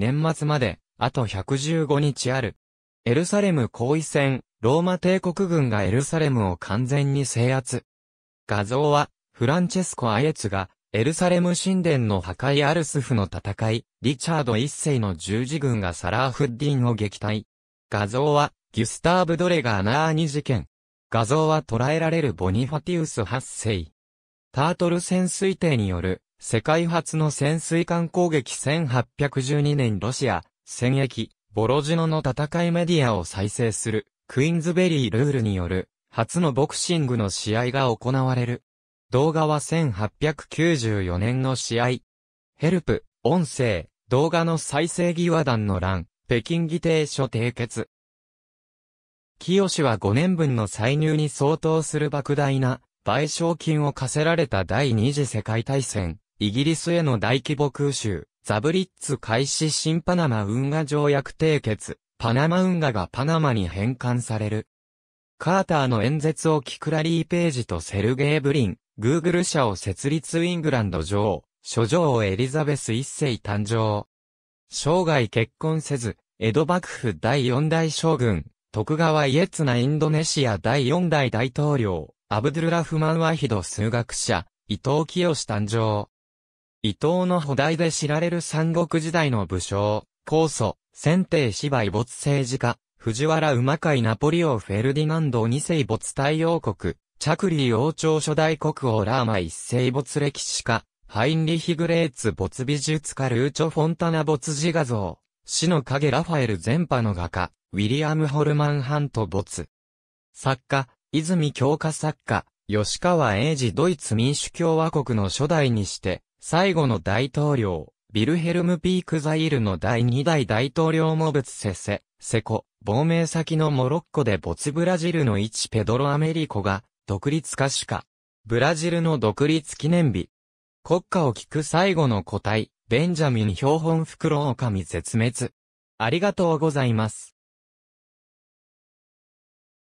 年末まで、あと115日ある。エルサレム包位戦、ローマ帝国軍がエルサレムを完全に制圧。画像は、フランチェスコ・アエツが、エルサレム神殿の破壊アルスフの戦い、リチャード一世の十字軍がサラーフッディンを撃退。画像は、ギュスターブ・ドレガー・ナーニ事件。画像は捉えられるボニファティウス8世。タートル潜水艇による世界初の潜水艦攻撃1812年ロシア、戦役、ボロジノの戦いメディアを再生する、クイーンズベリールールによる、初のボクシングの試合が行われる。動画は1894年の試合。ヘルプ、音声、動画の再生義和団の欄、北京議定書締結。清は5年分の歳入に相当する莫大な賠償金を課せられた第二次世界大戦、イギリスへの大規模空襲、ザブリッツ開始新パナマ運河条約締結、パナマ運河がパナマに返還される。カーターの演説を聞くラリー・ページとセルゲイ・ブリン、グーグル社を設立イングランド女王、諸女王エリザベス一世誕生。生涯結婚せず、江戸幕府第四代将軍、徳川家綱インドネシア第四代大統領、アブドゥルラフマン・ワヒド数学者、伊藤清誕生。伊藤の補題で知られる三国時代の武将、高祖、先帝芝居没政治家、藤原馬海ナポリオフェルディナンド二世没大王国、着リ王朝初代国王ラーマ一世没歴史家、ハインリヒグレーツ没美術家ルーチョ・フォンタナ没自画像、死の影ラファエル全派の画家、ウィリアム・ホルマン・ハント没。作家、泉教科作家、吉川英治ドイツ民主共和国の初代にして、最後の大統領、ビルヘルム・ピーク・ザイルの第2代大統領モブツセセ、セコ、亡命先のモロッコで没ブラジルの一ペドロ・アメリコが、独立化しか、ブラジルの独立記念日。国家を聞く最後の個体、ベンジャミン標本袋狼絶滅。ありがとうございます。